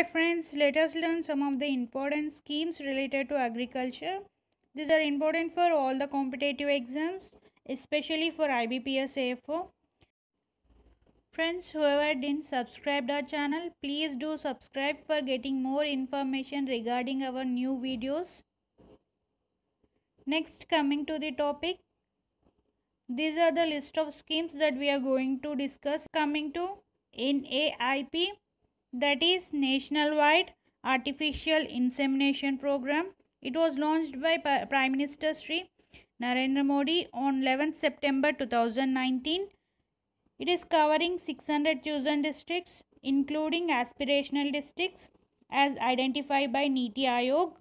Hi friends, let us learn some of the important schemes related to agriculture. These are important for all the competitive exams, especially for IBPS AFO. Friends, whoever didn't subscribe our channel, please do subscribe for getting more information regarding our new videos. Next, coming to the topic. These are the list of schemes that we are going to discuss coming to NAIP that is nationwide artificial insemination program it was launched by prime minister sri narendra modi on 11 september 2019 it is covering 600 chosen districts including aspirational districts as identified by niti ayog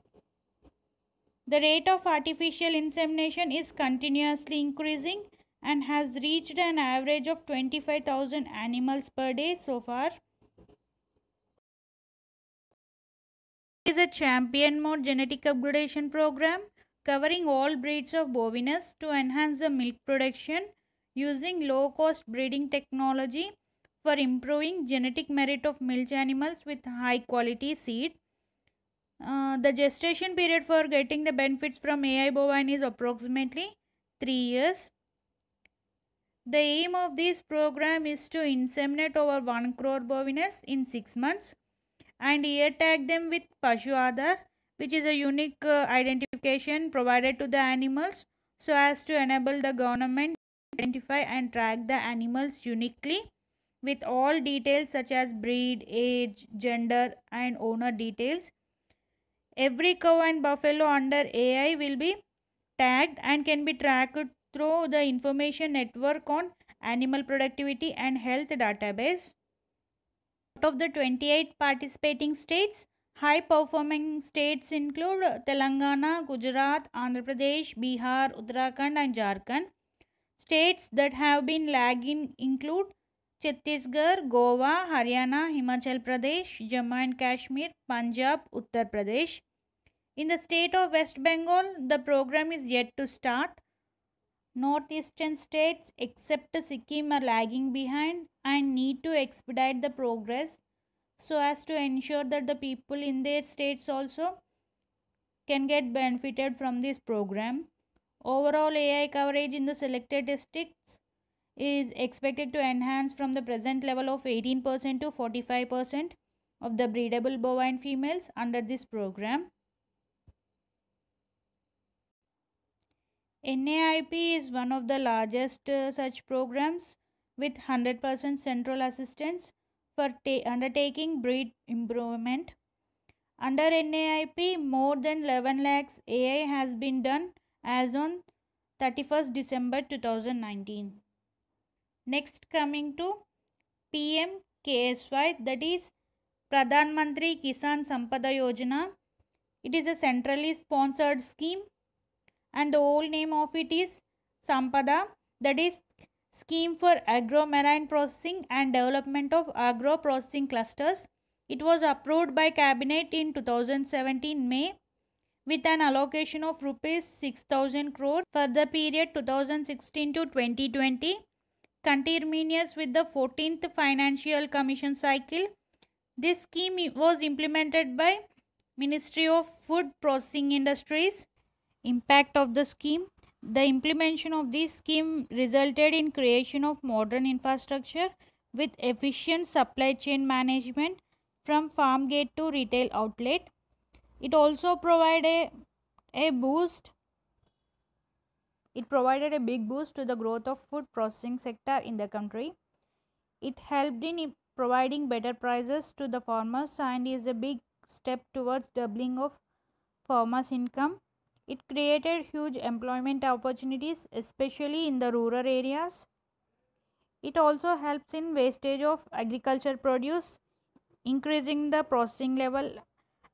the rate of artificial insemination is continuously increasing and has reached an average of 25000 animals per day so far is a champion mode genetic upgradation program covering all breeds of bovinas to enhance the milk production using low cost breeding technology for improving genetic merit of milch animals with high quality seed. Uh, the gestation period for getting the benefits from AI bovine is approximately 3 years. The aim of this program is to inseminate over 1 crore bovinas in 6 months and he tagged them with Pashuadhar, which is a unique uh, identification provided to the animals so as to enable the government to identify and track the animals uniquely with all details such as breed, age, gender and owner details. Every cow and buffalo under AI will be tagged and can be tracked through the information network on animal productivity and health database. Out of the 28 participating states, high performing states include Telangana, Gujarat, Andhra Pradesh, Bihar, Uttarakhand and Jharkhand. States that have been lagging include Chhattisgarh, Goa, Haryana, Himachal Pradesh, Jammu and Kashmir, Punjab, Uttar Pradesh. In the state of West Bengal, the program is yet to start. Northeastern states except Sikkim are lagging behind and need to expedite the progress so as to ensure that the people in their states also can get benefited from this program. Overall AI coverage in the selected districts is expected to enhance from the present level of 18% to 45% of the breedable bovine females under this program. NAIP is one of the largest uh, such programs with 100% central assistance for undertaking breed improvement. Under NAIP, more than 11 lakhs AI has been done as on 31st December 2019. Next coming to PM KSY that is Pradhan Mantri Kisan Sampada Yojana. It is a centrally sponsored scheme and the old name of it is Sampada that is Scheme for Agro-Marine Processing and Development of Agro-Processing Clusters. It was approved by Cabinet in 2017 May with an allocation of rupees 6000 crore for the period 2016 to 2020 conterminous with the 14th financial commission cycle this scheme was implemented by ministry of food processing industries Impact of the scheme The implementation of this scheme resulted in creation of modern infrastructure with efficient supply chain management from farm gate to retail outlet. It also provided a, a boost it provided a big boost to the growth of food processing sector in the country. It helped in providing better prices to the farmers and is a big step towards doubling of farmers income it created huge employment opportunities, especially in the rural areas. It also helps in wastage of agriculture produce, increasing the processing level,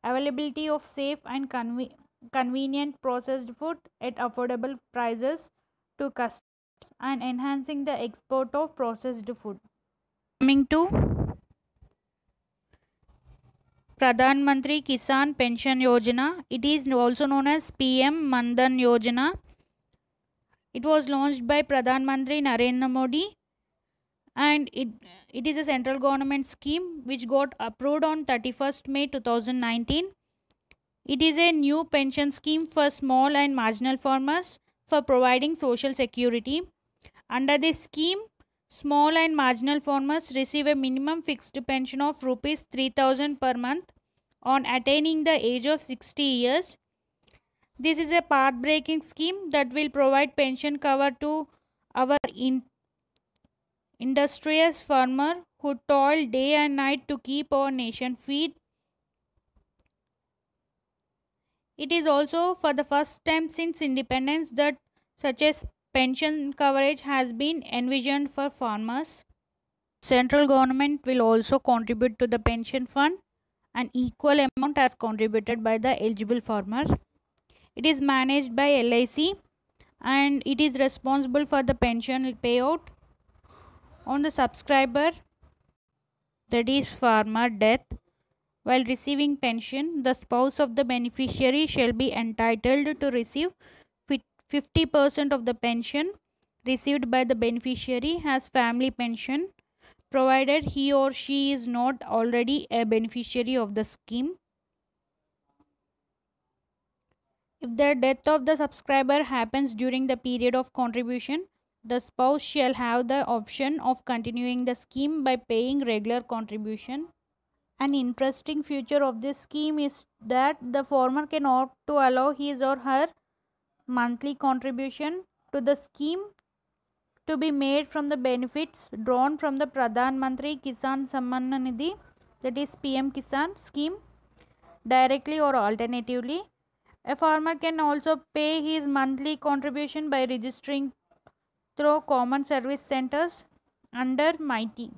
availability of safe and convenient convenient processed food at affordable prices to customers and enhancing the export of processed food. Coming to Pradhan Mantri Kisan Pension Yojana. It is also known as PM Mandan Yojana. It was launched by Pradhan Mantri Narendra Modi and it, it is a central government scheme which got approved on 31st May 2019. It is a new pension scheme for small and marginal farmers for providing social security. Under this scheme, Small and marginal farmers receive a minimum fixed pension of rupees 3000 per month on attaining the age of 60 years. This is a path-breaking scheme that will provide pension cover to our in industrious farmer who toil day and night to keep our nation fed. It is also for the first time since independence that such a pension coverage has been envisioned for farmers. Central government will also contribute to the pension fund an equal amount as contributed by the eligible farmer. It is managed by LIC and it is responsible for the pension payout on the subscriber that is farmer death while receiving pension the spouse of the beneficiary shall be entitled to receive 50% of the pension received by the beneficiary as family pension provided he or she is not already a beneficiary of the scheme. If the death of the subscriber happens during the period of contribution, the spouse shall have the option of continuing the scheme by paying regular contribution. An interesting feature of this scheme is that the former can opt to allow his or her monthly contribution to the scheme to be made from the benefits drawn from the Pradhan Mantri Kisan Samman Nidhi that is PM Kisan scheme directly or alternatively. A farmer can also pay his monthly contribution by registering through common service centers under MITI.